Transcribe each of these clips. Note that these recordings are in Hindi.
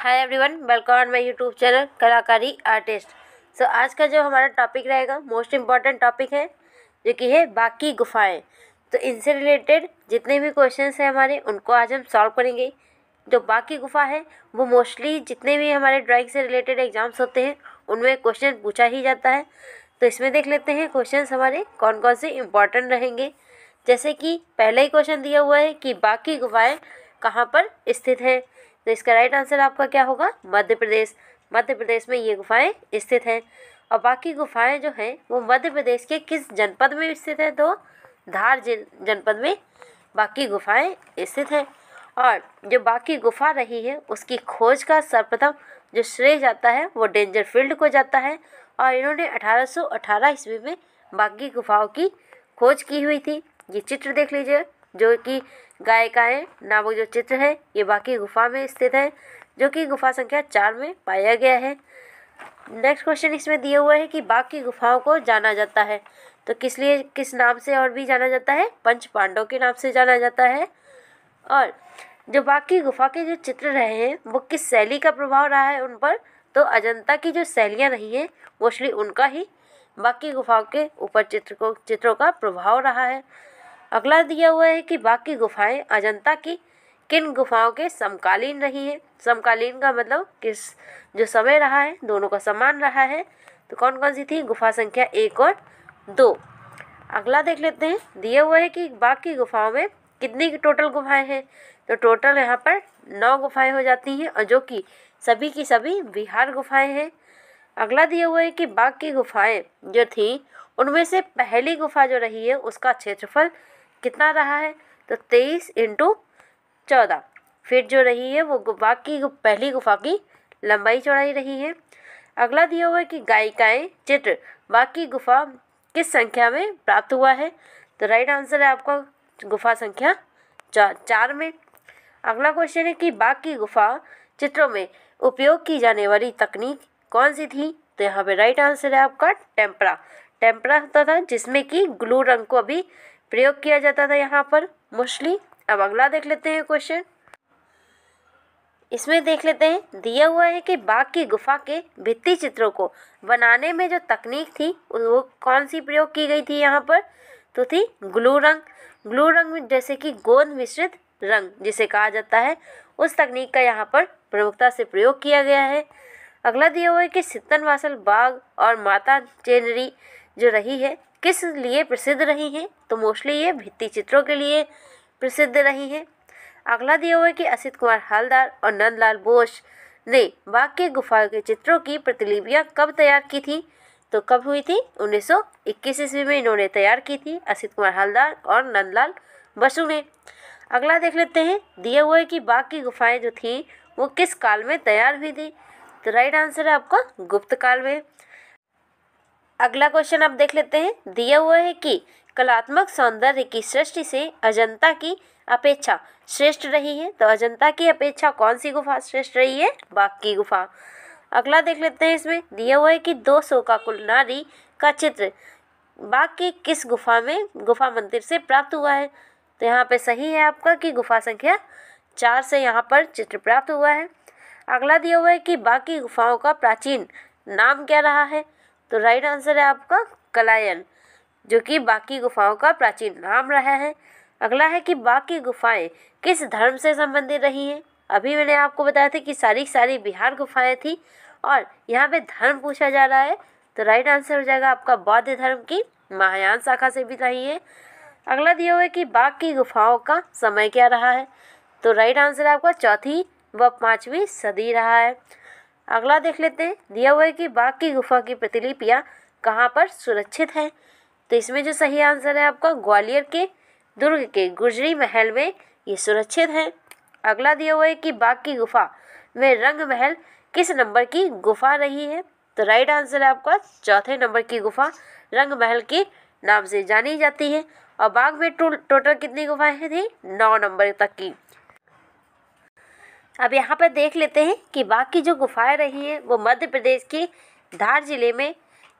hi everyone welcome on my YouTube channel Kalakari artist so आज का जो हमारा टॉपिक रहेगा मोस्ट इम्पॉर्टेंट टॉपिक है जो कि है बाकी गुफाएं तो इनसे रिलेटेड जितने भी क्वेश्चंस हैं हमारे उनको आज हम सॉल्व करेंगे जो बाकी गुफा है वो मोस्टली जितने भी हमारे ड्राइंग से रिलेटेड एग्जाम्स होते हैं उनमें क्वेश्चन पूछा ही जाता है तो इसमें देख लेते हैं क्वेश्चन हमारे कौन कौन से इम्पॉर्टेंट रहेंगे जैसे कि पहला ही क्वेश्चन दिया हुआ है कि बाकी गुफाएँ कहाँ पर स्थित हैं तो इसका राइट आंसर आपका क्या होगा मध्य प्रदेश मध्य प्रदेश में ये गुफाएं स्थित हैं और बाकी गुफाएं जो हैं वो मध्य प्रदेश के किस जनपद में स्थित हैं तो धार जनपद में बाकी गुफाएं स्थित हैं और जो बाकी गुफा रही है उसकी खोज का सर्वप्रथम जो श्रेय जाता है वो डेंजर फील्ड को जाता है और इन्होंने 1818 ईस्वी में बाकी गुफाओं की खोज की हुई थी ये चित्र देख लीजिए जो कि गाय का है नामक जो चित्र है ये बाकी गुफा में स्थित है जो कि गुफा संख्या चार में पाया गया है नेक्स्ट क्वेश्चन इसमें दिया हुआ है कि बाकी गुफाओं को जाना जाता है तो किस लिए किस नाम से और भी जाना जाता है पंच पांडव के नाम से जाना जाता है और जो बाकी गुफा के जो चित्र रहे हैं वो किस शैली का प्रभाव रहा है उन पर तो अजंता की जो शैलियाँ रही हैं मोस्टली उनका ही बाकी गुफाओं के ऊपर चित्र को चित्रों का प्रभाव रहा है अगला दिया हुआ है कि बाकी गुफाएं अजंता की किन गुफाओं के समकालीन रही है समकालीन का मतलब किस जो समय रहा है दोनों का समान रहा है तो कौन कौन सी थी गुफा संख्या एक और दो अगला देख लेते हैं दिया हुआ है कि बाकी गुफाओं में कितनी टोटल गुफाएं हैं तो टोटल यहाँ पर नौ गुफाएं हो जाती हैं और जो कि सभी की सभी बिहार गुफाएं हैं अगला दिया हुआ है कि बाकी की गुफाएं जो थीं उनमें से पहली गुफा जो रही है उसका क्षेत्रफल कितना रहा है तो तेईस इंटू चौदह फिर जो रही है वो गुफा की पहली गुफा की लंबाई चौड़ाई रही है अगला दिया हुआ है कि गायिकाएं चित्र बाकी गुफा किस संख्या में प्राप्त हुआ है तो राइट आंसर है आपका गुफा संख्या चार चार में अगला क्वेश्चन है कि बाकी गुफा चित्रों में उपयोग की जाने वाली तकनीक कौन सी थी तो यहाँ पे राइट आंसर है आपका टेम्परा टेम्परा होता था जिसमें कि ग्लू रंग को अभी प्रयोग किया जाता था यहाँ पर मोस्टली अब अगला देख लेते हैं क्वेश्चन इसमें देख लेते हैं दिया हुआ है कि बाघ की गुफा के भित्ति चित्रों को बनाने में जो तकनीक थी वो कौन सी प्रयोग की गई थी यहाँ पर तो थी ग्लू रंग ग्लू रंग में जैसे कि गोंद मिश्रित रंग जिसे कहा जाता है उस तकनीक का यहाँ पर प्रमुखता से प्रयोग किया गया है अगला दिया हुआ है कि सितन वासल बाघ और माता चेनरी जो रही है किस लिए प्रसिद्ध रही हैं तो मोस्टली ये भित्ति चित्रों के लिए प्रसिद्ध रही हैं अगला दिया हुआ है कि असित कुमार हलदार और नंदलाल बोस ने बाघ के गुफा के चित्रों की प्रतिलिपियाँ कब तैयार की थी तो कब हुई थी 1921 ईस्वी में इन्होंने तैयार की थी असित कुमार हलदार और नंदलाल बसु ने अगला देख लेते हैं दिया हुआ है कि की गुफाएं जो थी वो किस काल में तैयार हुई थी तो राइट आंसर है आपका गुप्त काल में अगला क्वेश्चन आप देख लेते हैं दिया हुआ है कि कलात्मक सौंदर्य की सृष्टि से अजंता की अपेक्षा श्रेष्ठ रही है तो अजंता की अपेक्षा कौन सी गुफा श्रेष्ठ रही है बाघ की गुफा अगला देख लेते हैं इसमें दिया हुआ है कि दो सौ का कुल नारी का चित्र बाघ की किस गुफा में गुफा मंदिर से प्राप्त हुआ है तो यहाँ पे सही है आपका कि गुफा संख्या चार से यहाँ पर चित्र प्राप्त हुआ है अगला दिया हुआ है कि बाकी गुफाओं का प्राचीन नाम क्या रहा है तो राइट आंसर है आपका कलायन जो कि बाकी गुफाओं का प्राचीन नाम रहा है अगला है कि बाकी गुफाएं किस धर्म से संबंधित रही हैं अभी मैंने आपको बताया था कि सारी सारी बिहार गुफाएं थी और यहाँ पे धर्म पूछा जा रहा है तो राइट आंसर हो जाएगा आपका बौद्ध धर्म की महायान शाखा से भी रही है अगला दिया हुआ है कि बाकी गुफाओं का समय क्या रहा है तो राइट आंसर आपका चौथी व पाँचवीं सदी रहा है अगला देख लेते हैं दिया हुआ है कि बाघ की गुफा की प्रतिलिपियाँ कहाँ पर सुरक्षित हैं तो इसमें जो सही आंसर है आपका ग्वालियर के दुर्ग के गुजरी महल में ये सुरक्षित है अगला दिया हुआ है कि बाघ की गुफा में रंग महल किस नंबर की गुफा रही है तो राइट आंसर है आपका चौथे नंबर की गुफा रंग महल के नाम से जानी जाती है और बाघ में टोटल कितनी गुफाएं थी नौ नंबर तक की अब यहाँ पर देख लेते हैं कि बाकी जो गुफाएं रही हैं वो मध्य प्रदेश के धार जिले में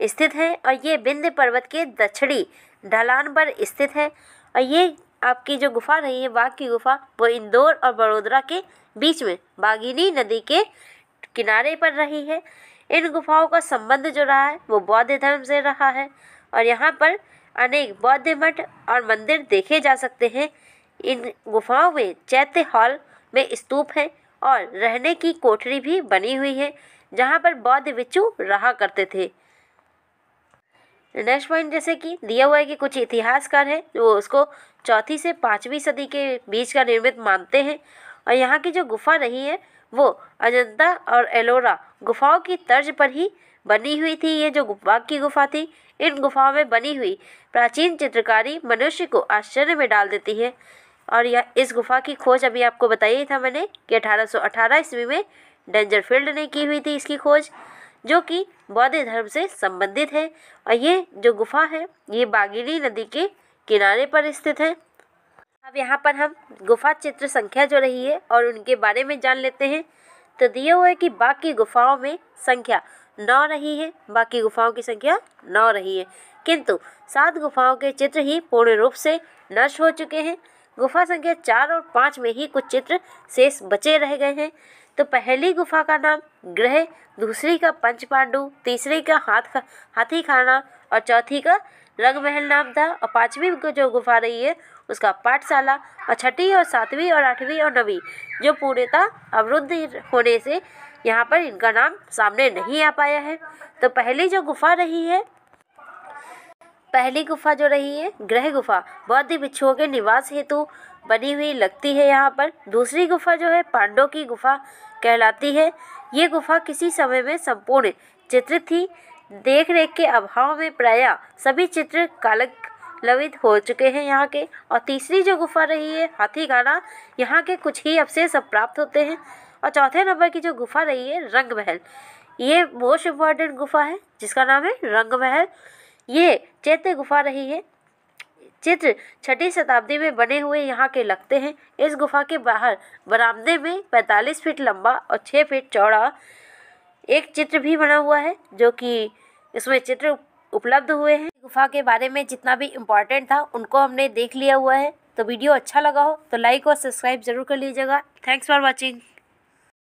स्थित हैं और ये विंध्य पर्वत के दक्षिणी ढलान पर स्थित है और ये आपकी जो गुफा रही है बाघ की गुफा वो इंदौर और बड़ोदरा के बीच में बागिनी नदी के किनारे पर रही है इन गुफाओं का संबंध जो रहा है वो बौद्ध धर्म से रहा है और यहाँ पर अनेक बौद्ध मठ और मंदिर देखे जा सकते हैं इन गुफाओं में चैत्य हॉल में स्तूप हैं और रहने की कोठरी भी बनी हुई है जहाँ पर बौद्ध बिच्छू रहा करते थे नेक्स्ट पॉइंट जैसे कि दिया हुआ है कि कुछ इतिहासकार हैं जो उसको चौथी से पाँचवीं सदी के बीच का निर्मित मानते हैं और यहाँ की जो गुफा रही है वो अजंता और एलोरा गुफाओं की तर्ज पर ही बनी हुई थी ये जो गुफा की गुफा थी इन गुफाओं में बनी हुई प्राचीन चित्रकारी मनुष्य को आश्चर्य में डाल देती है और यह इस गुफा की खोज अभी आपको बताया ही था मैंने कि 1818 ईस्वी में डेंजरफील्ड ने की हुई थी इसकी खोज जो कि बौद्ध धर्म से संबंधित है और ये जो गुफा है ये बागिनी नदी के किनारे पर स्थित है अब यहाँ पर हम गुफा चित्र संख्या जो रही है और उनके बारे में जान लेते हैं तो दिए हुए है कि बाकी गुफाओं में संख्या नौ रही है बाकी गुफाओं की संख्या नौ रही है किंतु सात गुफाओं के चित्र ही पूर्ण रूप से नष्ट हो चुके हैं गुफा संख्या चार और पाँच में ही कुछ चित्र शेष बचे रह गए हैं तो पहली गुफा का नाम ग्रह दूसरी का पंच पांडु तीसरी का हाथ खा, हाथी खाना और चौथी का रंग महल नाम था और पांचवी जो गुफा रही है उसका पाठशाला और छठी और सातवीं और आठवीं और नवीं जो पूर्णता अवरुद्ध होने से यहाँ पर इनका नाम सामने नहीं आ पाया है तो पहली जो गुफा रही है पहली गुफा जो रही है ग्रह गुफा बौद्ध भिक्षुओं के निवास हेतु बनी हुई लगती है यहाँ पर दूसरी गुफा जो है पांडव की गुफा कहलाती है ये गुफा किसी समय में संपूर्ण चित्र थी देख रेख के अभाव में प्राय सभी चित्र कालक लवित हो चुके हैं यहाँ के और तीसरी जो गुफा रही है हाथी गाना यहाँ के कुछ ही अवशेष प्राप्त होते हैं और चौथे नंबर की जो गुफा रही है रंग महल ये मोस्ट इम्पॉर्टेंट गुफा है जिसका नाम है रंग महल ये चैत्य गुफा रही है चित्र छठी शताब्दी में बने हुए यहाँ के लगते हैं इस गुफा के बाहर बरामदे में 45 फीट लंबा और 6 फीट चौड़ा एक चित्र भी बना हुआ है जो कि इसमें चित्र उपलब्ध हुए हैं गुफा के बारे में जितना भी इम्पोर्टेंट था उनको हमने देख लिया हुआ है तो वीडियो अच्छा लगा हो तो लाइक और सब्सक्राइब जरूर कर लीजिएगा थैंक्स फॉर वॉचिंग